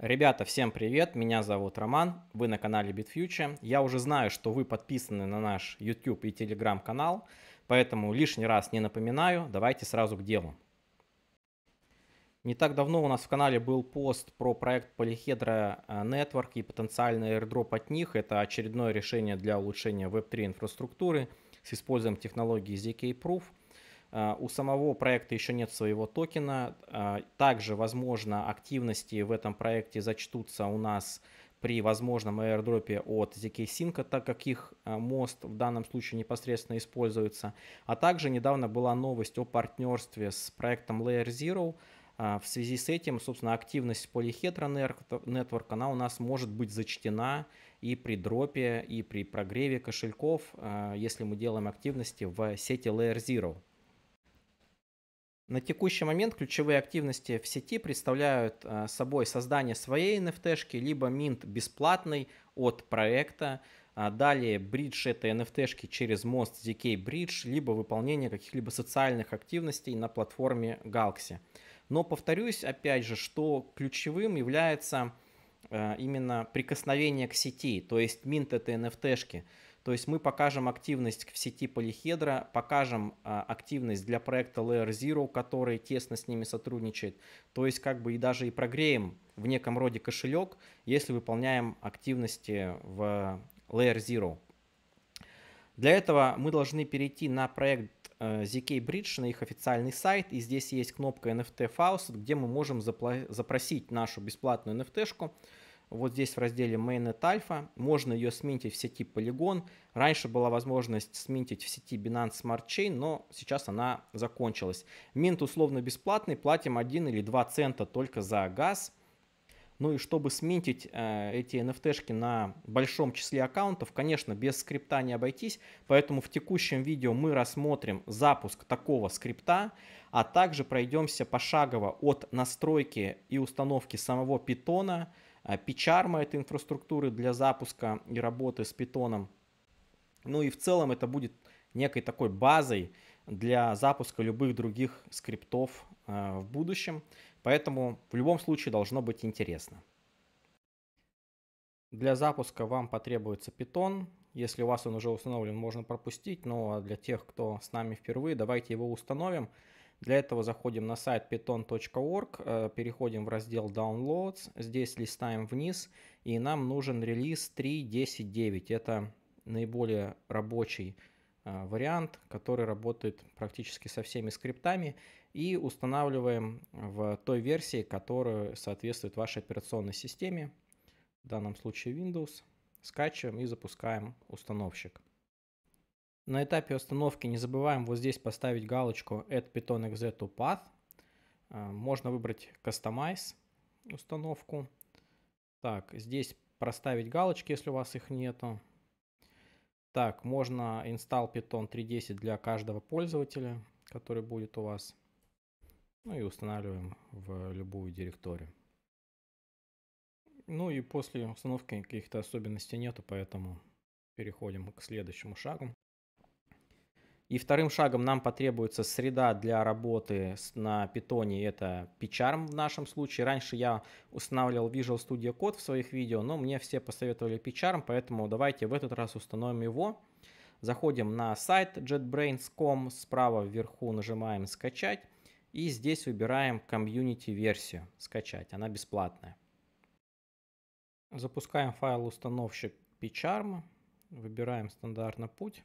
Ребята, всем привет, меня зовут Роман, вы на канале BitFuture. Я уже знаю, что вы подписаны на наш YouTube и Telegram канал, поэтому лишний раз не напоминаю, давайте сразу к делу. Не так давно у нас в канале был пост про проект Polyhedra э, Network и потенциальный airdrop от них. Это очередное решение для улучшения Web3 инфраструктуры с использованием технологии ZK Proof – Э, у самого проекта еще нет своего токена. Э, также, возможно, активности в этом проекте зачтутся у нас при возможном аирдропе от ZK Sync, так как их э, мост в данном случае непосредственно используется. А также недавно была новость о партнерстве с проектом Layer Zero. В связи с этим, собственно, активность Polyhedra Network, она у нас может быть зачтена и при дропе, и при прогреве кошельков, если мы делаем активности в сети Layer Zero. На текущий момент ключевые активности в сети представляют э, собой создание своей NFT-шки, либо минт бесплатный от проекта, а далее бридж этой NFT-шки через мост ZK Bridge, либо выполнение каких-либо социальных активностей на платформе Galaxy. Но повторюсь опять же, что ключевым является э, именно прикосновение к сети, то есть минт этой NFT-шки. То есть мы покажем активность в сети Polyhedra, покажем а, активность для проекта Layer Zero, который тесно с ними сотрудничает. То есть как бы и даже и прогреем в неком роде кошелек, если выполняем активности в Layer Zero. Для этого мы должны перейти на проект ZK э, Bridge, на их официальный сайт, и здесь есть кнопка NFT Faucet, где мы можем запросить нашу бесплатную NFT-шку вот здесь в разделе Mainnet Alpha, можно ее сминтить в сети Polygon. Раньше была возможность сминтить в сети Binance Smart Chain, но сейчас она закончилась. Минт условно бесплатный, платим 1 или 2 цента только за газ. Ну и чтобы сминтить э, эти NFT-шки на большом числе аккаунтов, конечно, без скрипта не обойтись. Поэтому в текущем видео мы рассмотрим запуск такого скрипта, а также пройдемся пошагово от настройки и установки самого питона – Печарма этой инфраструктуры для запуска и работы с питоном. Ну и в целом это будет некой такой базой для запуска любых других скриптов э, в будущем. Поэтому в любом случае должно быть интересно. Для запуска вам потребуется питон. Если у вас он уже установлен, можно пропустить, но ну, а для тех, кто с нами впервые, давайте его установим. Для этого заходим на сайт python.org, э, переходим в раздел Downloads, здесь листаем вниз, и нам нужен релиз 3.10.9. Это наиболее рабочий э, вариант, который работает практически со всеми скриптами, и устанавливаем в той версии, которая соответствует вашей операционной системе, в данном случае Windows, скачиваем и запускаем установщик. На этапе установки не забываем вот здесь поставить галочку Add Python exe to path. А, можно выбрать Customize установку. Так, здесь проставить галочки, если у вас их нету. Так, можно install Python 3.10 для каждого пользователя, который будет у вас. Ну и устанавливаем в любую директорию. Ну и после установки каких-то особенностей нету, поэтому переходим к следующему шагу. И вторым шагом нам потребуется среда для работы на питоне, это PyCharm в нашем случае. Раньше я устанавливал Visual Studio Code в своих видео, но мне все посоветовали PyCharm, поэтому давайте в этот раз установим его. Заходим на сайт jetbrains.com, справа вверху нажимаем «Скачать» и здесь выбираем комьюнити-версию «Скачать», она бесплатная. Запускаем файл установщик PyCharm, выбираем стандартный путь.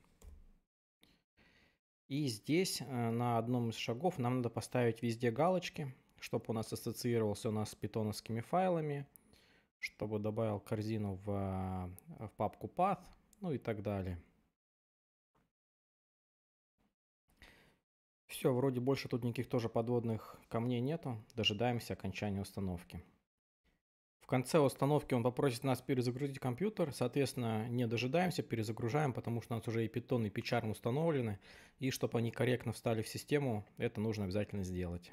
И здесь э, на одном из шагов нам надо поставить везде галочки, чтобы у нас ассоциировался у нас с питоновскими файлами, чтобы добавил корзину в, э, в папку path, ну и так далее. Все, вроде больше тут никаких тоже подводных камней нету. Дожидаемся окончания установки конце установки он попросит нас перезагрузить компьютер, соответственно, не дожидаемся, перезагружаем, потому что у нас уже и Python, и PCharm установлены, и чтобы они корректно встали в систему, это нужно обязательно сделать.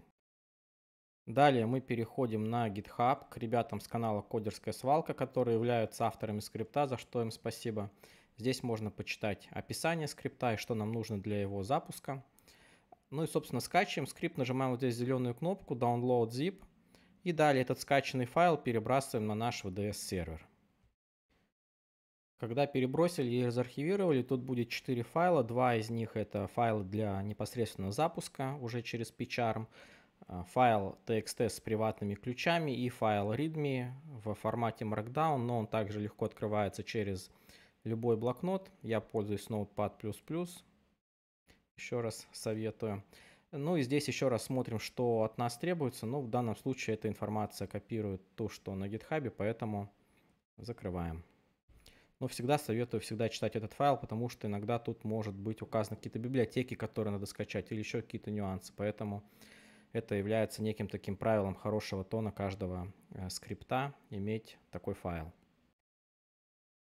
Далее мы переходим на GitHub к ребятам с канала Кодерская свалка, которые являются авторами скрипта, за что им спасибо. Здесь можно почитать описание скрипта и что нам нужно для его запуска. Ну и, собственно, скачиваем скрипт, нажимаем вот здесь зеленую кнопку Download Zip, и далее этот скачанный файл перебрасываем на наш VDS-сервер. Когда перебросили и разархивировали, тут будет 4 файла. Два из них это файлы для непосредственного запуска уже через PCharm, э, файл txt с приватными ключами и файл readme в формате Markdown, но он также легко открывается через любой блокнот. Я пользуюсь Notepad++, еще раз советую. Ну и здесь еще раз смотрим, что от нас требуется. Ну, в данном случае эта информация копирует то, что на GitHub, поэтому закрываем. Но всегда советую всегда читать этот файл, потому что иногда тут может быть указаны какие-то библиотеки, которые надо скачать, или еще какие-то нюансы. Поэтому это является неким таким правилом хорошего тона каждого э, скрипта иметь такой файл.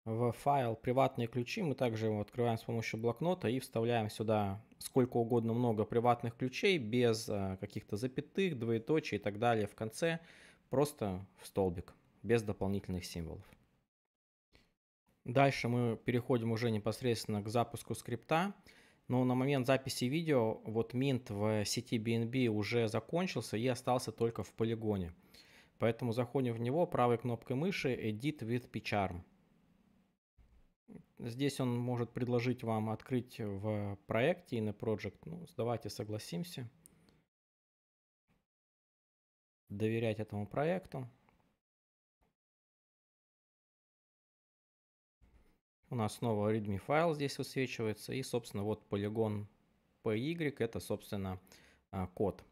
В файл «Приватные ключи» мы также его открываем с помощью блокнота и вставляем сюда сколько угодно много приватных ключей без э, каких-то запятых, двоеточий и так далее в конце, просто в столбик, без дополнительных символов. Дальше мы переходим уже непосредственно к запуску скрипта. Но на момент записи видео вот минт в сети BNB уже закончился и остался только в полигоне. Поэтому заходим в него правой кнопкой мыши Edit with PCharm. Здесь он может предложить вам открыть в проекте и на Project. Ну, давайте согласимся. Доверять этому проекту. У нас снова readme файл здесь высвечивается. И, собственно, вот полигон PY, это, собственно, а, код.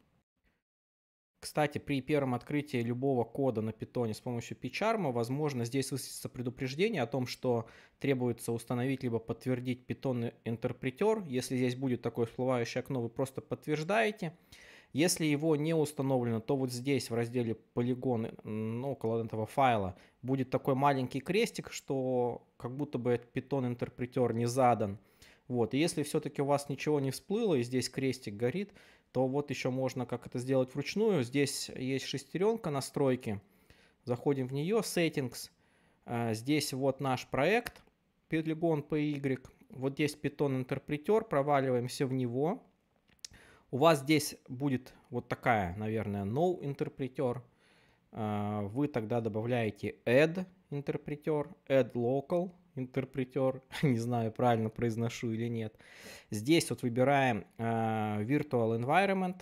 Кстати, при первом открытии любого кода на питоне с помощью PCharm, возможно, здесь высветится предупреждение о том, что требуется установить либо подтвердить питонный интерпретер. Если здесь будет такое всплывающее окно, вы просто подтверждаете. Если его не установлено, то вот здесь в разделе полигоны ну, около этого файла, будет такой маленький крестик, что как будто бы Python интерпретер не задан. Вот, и если все-таки у вас ничего не всплыло и здесь крестик горит, то вот еще можно как это сделать вручную. Здесь есть шестеренка настройки. Заходим в нее, settings. Э, здесь вот наш проект Polygon PY. Вот здесь Python интерпретер, проваливаемся в него. У вас здесь будет вот такая, наверное, no интерпретер. Э, вы тогда добавляете add интерпретер, add local – интерпретер, не знаю, правильно произношу или нет. Здесь вот выбираем э, Virtual Environment.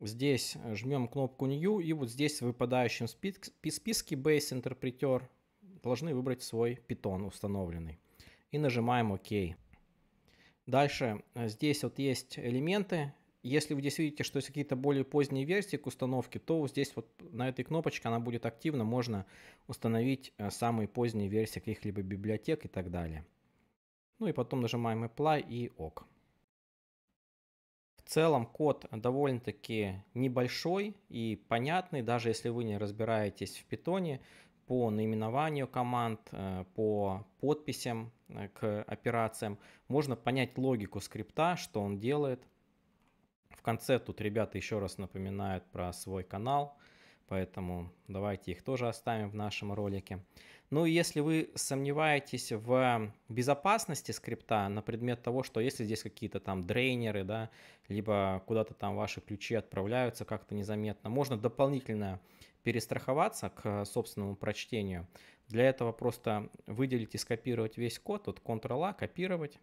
Здесь жмем кнопку New, и вот здесь в выпадающем списке Base интерпретер должны выбрать свой Python установленный. И нажимаем ОК. Дальше э, здесь вот есть элементы, если вы здесь видите, что есть какие-то более поздние версии к установке, то здесь вот на этой кнопочке она будет активна, можно установить э, самые поздние версии каких-либо библиотек и так далее. Ну и потом нажимаем Apply и OK. В целом код довольно-таки небольшой и понятный, даже если вы не разбираетесь в питоне, по наименованию команд, э, по подписям э, к операциям, можно понять логику скрипта, что он делает – в конце тут ребята еще раз напоминают про свой канал, поэтому давайте их тоже оставим в нашем ролике. Ну и если вы сомневаетесь в безопасности скрипта на предмет того, что если здесь какие-то там дрейнеры, да, либо куда-то там ваши ключи отправляются как-то незаметно, можно дополнительно перестраховаться к собственному прочтению. Для этого просто выделить и скопировать весь код, вот Ctrl-A, копировать,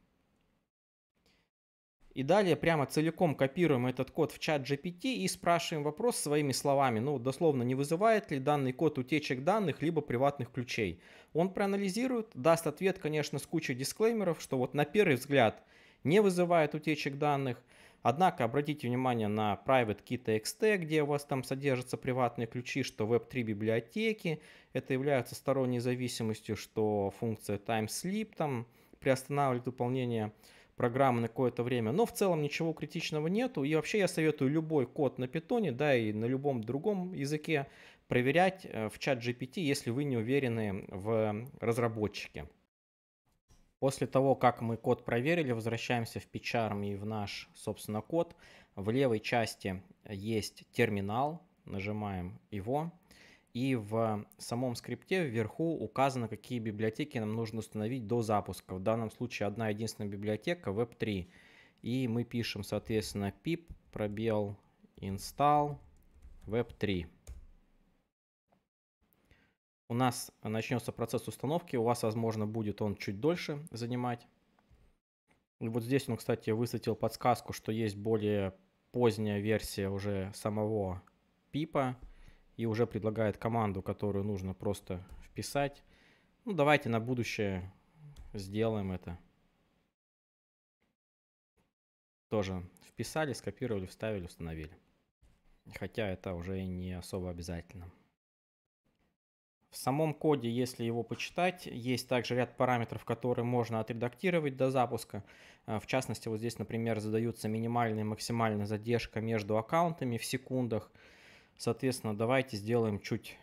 и далее прямо целиком копируем этот код в чат GPT и спрашиваем вопрос своими словами. Ну, дословно, не вызывает ли данный код утечек данных, либо приватных ключей. Он проанализирует, даст ответ, конечно, с кучей дисклеймеров, что вот на первый взгляд не вызывает утечек данных. Однако обратите внимание на private key txt, где у вас там содержатся приватные ключи, что Web3 библиотеки, это является сторонней зависимостью, что функция time sleep там приостанавливает выполнение программы на какое-то время. Но в целом ничего критичного нету. И вообще я советую любой код на питоне, да, и на любом другом языке проверять э, в чат GPT, если вы не уверены в разработчике. После того, как мы код проверили, возвращаемся в PCharm и в наш, собственно, код. В левой части есть терминал, нажимаем его и в самом скрипте вверху указано, какие библиотеки нам нужно установить до запуска. В данном случае одна единственная библиотека Web3. И мы пишем, соответственно, pip пробел install Web3. У нас начнется процесс установки, у вас, возможно, будет он чуть дольше занимать. И вот здесь он, кстати, высветил подсказку, что есть более поздняя версия уже самого пипа и уже предлагает команду, которую нужно просто вписать. Ну, давайте на будущее сделаем это. Тоже вписали, скопировали, вставили, установили. Хотя это уже не особо обязательно. В самом коде, если его почитать, есть также ряд параметров, которые можно отредактировать до запуска. Э, в частности, вот здесь, например, задаются минимальная и максимальная задержка между аккаунтами в секундах – Соответственно, давайте сделаем чуть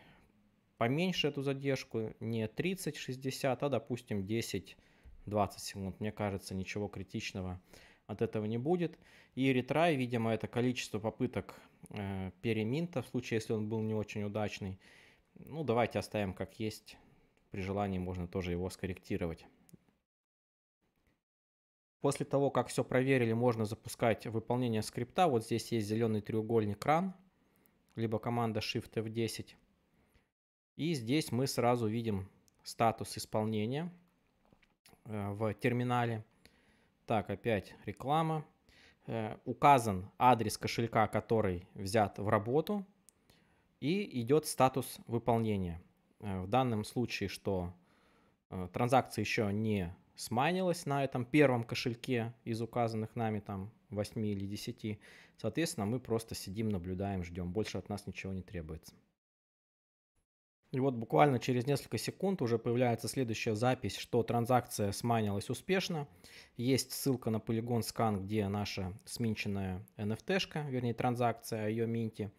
поменьше эту задержку, не 30-60, а допустим 10-20 секунд. Мне кажется, ничего критичного от этого не будет. И ретрай, видимо, это количество попыток э, переминта, в случае, если он был не очень удачный. Ну, давайте оставим как есть. При желании можно тоже его скорректировать. После того, как все проверили, можно запускать выполнение скрипта. Вот здесь есть зеленый треугольник ран либо команда Shift F10. И здесь мы сразу видим статус исполнения э, в терминале. Так, опять реклама. Э, указан адрес кошелька, который взят в работу. И идет статус выполнения. Э, в данном случае, что транзакция еще не смайнилась на этом первом кошельке из указанных нами там 8 или 10. Соответственно, мы просто сидим, наблюдаем, ждем. Больше от нас ничего не требуется. И вот буквально через несколько секунд уже появляется следующая запись, что транзакция сманилась успешно. Есть ссылка на полигон скан, где наша сминченная NFT, вернее транзакция о ее минте.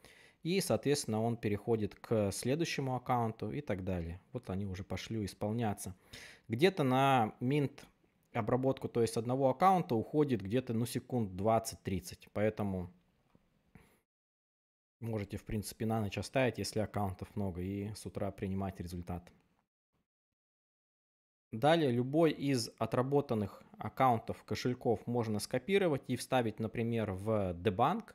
И, соответственно, он переходит к следующему аккаунту и так далее. Вот они уже пошли исполняться. Где-то на минт обработку, то есть одного аккаунта уходит где-то ну секунд 20-30, поэтому можете в принципе на ночь оставить, если аккаунтов много, и с утра принимать результат. Далее любой из отработанных аккаунтов кошельков можно скопировать и вставить, например, в Debank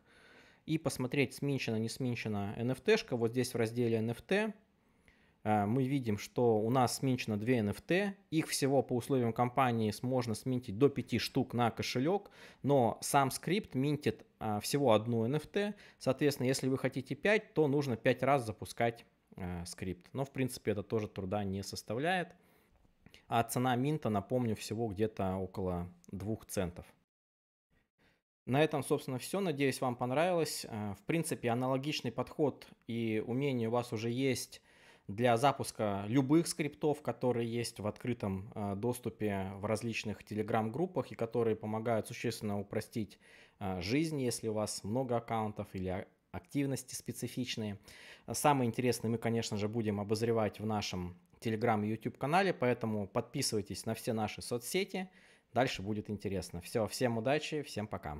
и посмотреть, сминчена, не сминчена NFT-шка. Вот здесь в разделе NFT Э, мы видим, что у нас сминчено 2 NFT, их всего по условиям компании можно сминтить до 5 штук на кошелек, но сам скрипт минтит э, всего одну NFT, соответственно, если вы хотите 5, то нужно 5 раз запускать э, скрипт. Но, в принципе, это тоже труда не составляет. А цена минта, напомню, всего где-то около 2 центов. На этом, собственно, все. Надеюсь, вам понравилось. В принципе, аналогичный подход и умение у вас уже есть для запуска любых скриптов, которые есть в открытом э, доступе в различных телеграм-группах и которые помогают существенно упростить э, жизнь, если у вас много аккаунтов или а, активности специфичные. Самое интересное мы, конечно же, будем обозревать в нашем Telegram и YouTube канале, поэтому подписывайтесь на все наши соцсети. Дальше будет интересно. Все, всем удачи, всем пока.